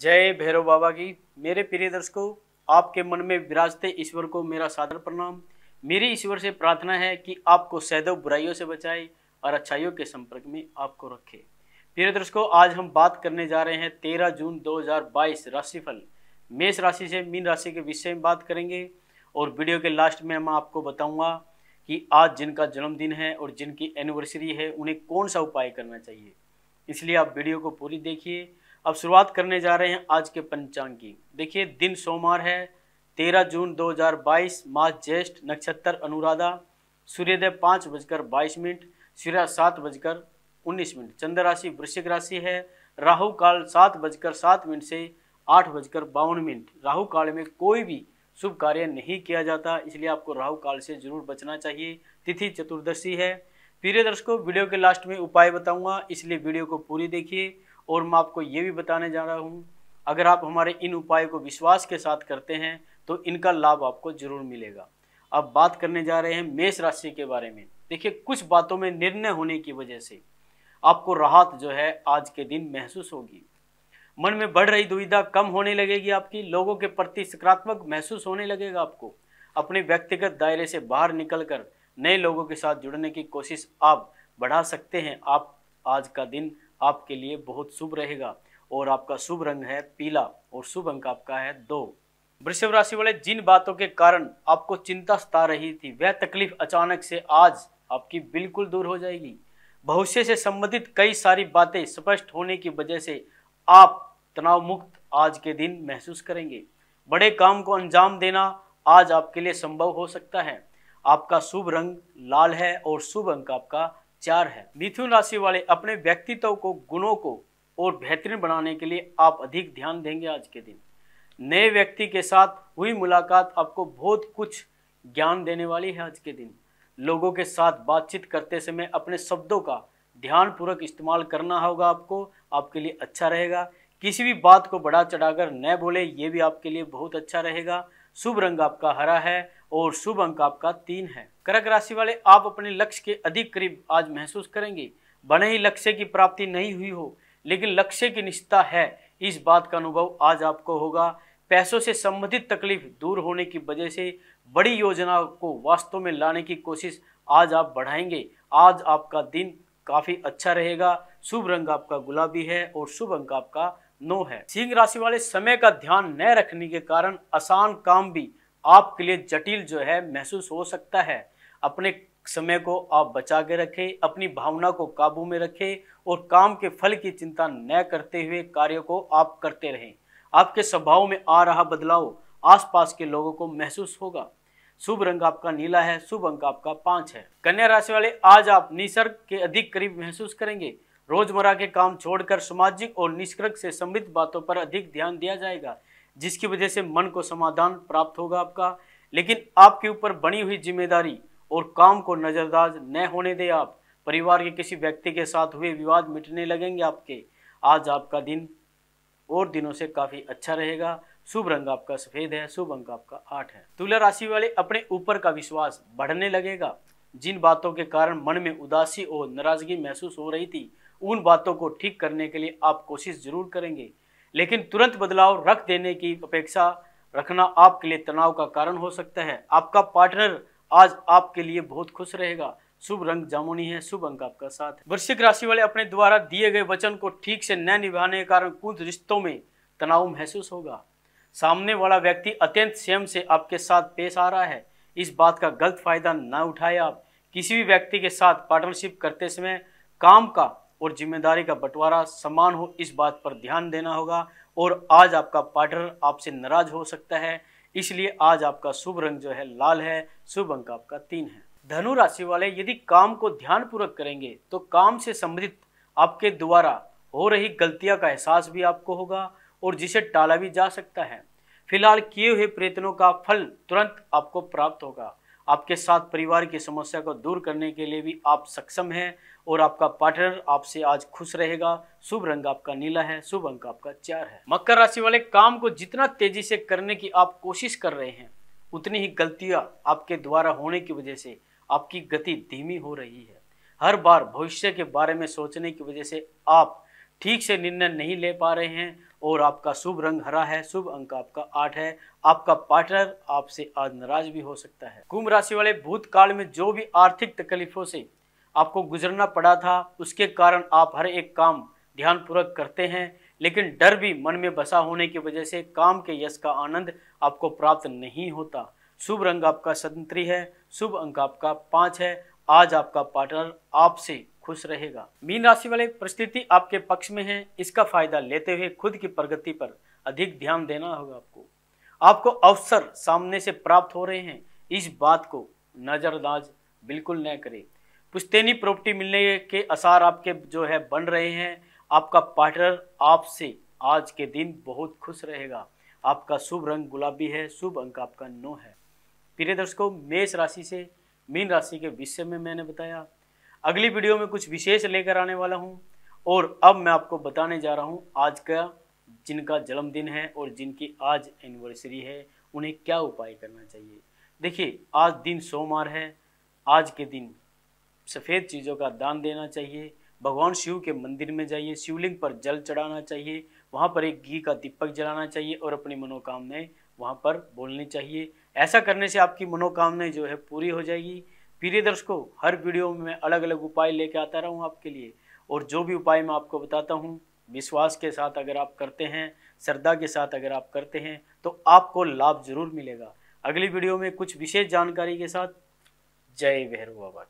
जय भैरव बाबा की मेरे प्रिय दर्शकों आपके मन में विराजते ईश्वर को मेरा सादर प्रणाम मेरी ईश्वर से प्रार्थना है कि आपको सदैव बुराइयों से बचाए और अच्छाइयों के संपर्क में आपको रखे प्रिय दर्शकों आज हम बात करने जा रहे हैं तेरह जून 2022 राशिफल मेष राशि से मीन राशि के विषय में बात करेंगे और वीडियो के लास्ट में मैं आपको बताऊंगा कि आज जिनका जन्मदिन है और जिनकी एनिवर्सरी है उन्हें कौन सा उपाय करना चाहिए इसलिए आप वीडियो को पूरी देखिए अब शुरुआत करने जा रहे हैं आज के पंचांग की देखिए दिन सोमवार है 13 जून 2022 मास ज्येष्ठ नक्षत्र अनुराधा सूर्योदय पाँच बजकर बाईस मिनट सूर्य सात बजकर उन्नीस मिनट चंद्र राशि वृश्चिक राशि है राहु काल सात बजकर सात मिनट से आठ बजकर बावन मिनट राहु काल में कोई भी शुभ कार्य नहीं किया जाता इसलिए आपको राहु काल से जरूर बचना चाहिए तिथि चतुर्दशी है प्रिय दर्शकों वीडियो के लास्ट में उपाय बताऊंगा इसलिए वीडियो को पूरी देखिए और मैं आपको ये भी बताने जा रहा हूँ अगर आप हमारे इन उपाय को विश्वास के साथ करते हैं तो इनका लाभ आपको जरूर मिलेगा अब बात करने जा रहे हैं मेष राशि के बारे में देखिए कुछ बातों में निर्णय होने की वजह से आपको राहत जो है आज के दिन महसूस होगी मन में बढ़ रही दुविधा कम होने लगेगी आपकी लोगों के प्रति सकारात्मक महसूस होने लगेगा आपको अपने व्यक्तिगत दायरे से बाहर निकलकर नए लोगों के साथ जुड़ने की कोशिश आप बढ़ा सकते हैं आप आज का दिन आपके लिए बहुत शुभ रहेगा और आपका शुभ रंग है पीला और शुभ अंक आपका है दो वृषभ राशि वाले जिन बातों के कारण आपको चिंता सता रही थी वह तकलीफ अचानक से आज आपकी बिल्कुल दूर हो जाएगी भविष्य से संबंधित कई सारी बातें स्पष्ट होने की वजह से आप तनाव मुक्त आज के दिन महसूस करेंगे बड़े काम को अंजाम देना आज आपके लिए संभव हो सकता है आपका शुभ रंग लाल है और शुभ अंक आपका चार है मिथुन राशि वाले अपने व्यक्तित्व को गुणों को और बेहतरीन बनाने के लिए आप अधिक ध्यान देंगे आज के दिन नए व्यक्ति के साथ हुई मुलाकात आपको बहुत कुछ ज्ञान देने वाली है आज के दिन लोगों के साथ बातचीत करते समय अपने शब्दों का ध्यानपूर्वक इस्तेमाल करना होगा आपको आपके लिए अच्छा रहेगा किसी भी बात को बड़ा चढ़ाकर न बोले ये भी आपके लिए बहुत अच्छा रहेगा शुभ रंग आपका हरा है और शुभ अंक आपका तीन है कर्क राशि वाले आप अपने लक्ष्य के अधिक करीब आज महसूस करेंगे भले ही लक्ष्य की प्राप्ति नहीं हुई हो लेकिन लक्ष्य की निश्चिता है इस बात का अनुभव आज आपको होगा पैसों से संबंधित तकलीफ दूर होने की वजह से बड़ी योजना को वास्तव में लाने की कोशिश आज आप बढ़ाएंगे आज आपका दिन काफी अच्छा रहेगा शुभ रंग आपका गुलाबी है और शुभ अंक आपका नो है सिंह राशि वाले समय का ध्यान न रखने के कारण आसान काम भी आपके लिए जटिल जो है महसूस हो सकता है अपने समय को आप बचा के रखें अपनी भावना को काबू में रखें और काम के फल की चिंता न करते हुए कार्य को आप करते रहें आपके स्वभाव में आ रहा बदलाव आसपास के लोगों को महसूस होगा शुभ रंग आपका नीला है शुभ अंक आपका पांच है कन्या राशि वाले आज आप निसर्ग के अधिक करीब महसूस करेंगे रोजमर्रा के काम छोड़कर सामाजिक और निष्कर्ष से समृद्ध बातों पर अधिक ध्यान दिया जाएगा जिसकी वजह से मन को समाधान प्राप्त होगा आपका लेकिन आपके ऊपर बनी हुई जिम्मेदारी और काम को नज़रअंदाज न होने दे आप परिवार के किसी व्यक्ति के साथ हुए विवाद मिटने लगेंगे आपके आज आपका दिन और दिनों से काफ़ी अच्छा रहेगा शुभ रंग आपका सफ़ेद है शुभ अंक आपका आठ है तुला राशि वाले अपने ऊपर का विश्वास बढ़ने लगेगा जिन बातों के कारण मन में उदासी और नाराज़गी महसूस हो रही थी उन बातों को ठीक करने के लिए आप कोशिश ज़रूर करेंगे लेकिन तुरंत बदलाव रख देने की अपेक्षा रखना आपके लिए तनाव का कारण हो सकता है आपका पार्टनर आज आपके लिए बहुत खुश रहेगा शुभ रंग जामुनी है शुभ अंक आपका साथ वृश्चिक राशि वाले अपने द्वारा दिए गए वचन को ठीक से न निभाने के कारण कुछ रिश्तों में तनाव महसूस होगा सामने वाला व्यक्ति अत्यंत स्वयं से आपके साथ पेश आ रहा है इस बात का गलत फायदा न उठाए आप किसी भी व्यक्ति के साथ पार्टनरशिप करते समय काम का और जिम्मेदारी का बंटवारा समान हो इस बात पर ध्यान देना होगा और आज आपका पार्टनर आपसे नाराज हो सकता है इसलिए आज आपका शुभ रंग जो है लाल है शुभ अंक आपका तीन है धनु राशि वाले यदि काम को ध्यानपूर्वक करेंगे तो काम से संबंधित आपके द्वारा हो रही गलतियां का एहसास भी आपको होगा और जिसे टाला भी जा सकता है फिलहाल किए हुए प्रयत्नों का फल तुरंत आपको प्राप्त होगा आपके साथ परिवार की समस्या को दूर करने के लिए भी आप सक्षम हैं और आपका पार्टनर आपसे आज खुश रहेगा शुभ रंग आपका नीला है शुभ अंक आपका चार है मकर राशि वाले काम को जितना तेजी से करने की आप कोशिश कर रहे हैं उतनी ही गलतियां आपके द्वारा होने की वजह से आपकी गति धीमी हो रही है हर बार भविष्य के बारे में सोचने की वजह से आप ठीक से निर्णय नहीं ले पा रहे हैं और आपका शुभ रंग हरा है शुभ अंक आपका आठ है आपका पार्टनर आपसे आज नाराज भी हो सकता है कुंभ राशि वाले भूतकाल में जो भी आर्थिक तकलीफों से आपको गुजरना पड़ा था उसके कारण आप हर एक काम ध्यानपूर्वक करते हैं लेकिन डर भी मन में बसा होने की वजह से काम के यश का आनंद आपको प्राप्त नहीं होता शुभ रंग आपका संतरी है शुभ अंक आपका पाँच है आज आपका पार्टनर आपसे खुश रहेगा मीन राशि वाले परिस्थिति आपके पक्ष में है इसका फायदा लेते हुए खुद की प्रगति पर अधिक ध्यान देना होगा आपको आपको अवसर सामने से प्राप्त हो रहे हैं इस बात को नज़रअंदाज बिल्कुल न करें पुश्तैनी प्रॉपर्टी मिलने के आसार आपके जो है बन रहे हैं आपका पार्टनर आपसे आज के दिन बहुत खुश रहेगा आपका शुभ रंग गुलाबी है शुभ अंक आपका नौ है प्रिय दर्शकों मेष राशि से मीन राशि के विषय में मैंने बताया अगली वीडियो में कुछ विशेष लेकर आने वाला हूँ और अब मैं आपको बताने जा रहा हूँ आज का जिनका जन्मदिन है और जिनकी आज एनिवर्सरी है उन्हें क्या उपाय करना चाहिए देखिए आज दिन सोमवार है आज के दिन सफ़ेद चीज़ों का दान देना चाहिए भगवान शिव के मंदिर में जाइए शिवलिंग पर जल चढ़ाना चाहिए वहाँ पर एक घी का दीपक जलाना चाहिए और अपनी मनोकामनाएं वहाँ पर बोलनी चाहिए ऐसा करने से आपकी मनोकामनाएं जो है पूरी हो जाएगी प्रिय दर्शकों हर वीडियो में मैं अलग अलग उपाय लेके आता रहा हूँ आपके लिए और जो भी उपाय मैं आपको बताता हूँ विश्वास के साथ अगर आप करते हैं श्रद्धा के साथ अगर आप करते हैं तो आपको लाभ जरूर मिलेगा अगली वीडियो में कुछ विशेष जानकारी के साथ जय भैरव बाबा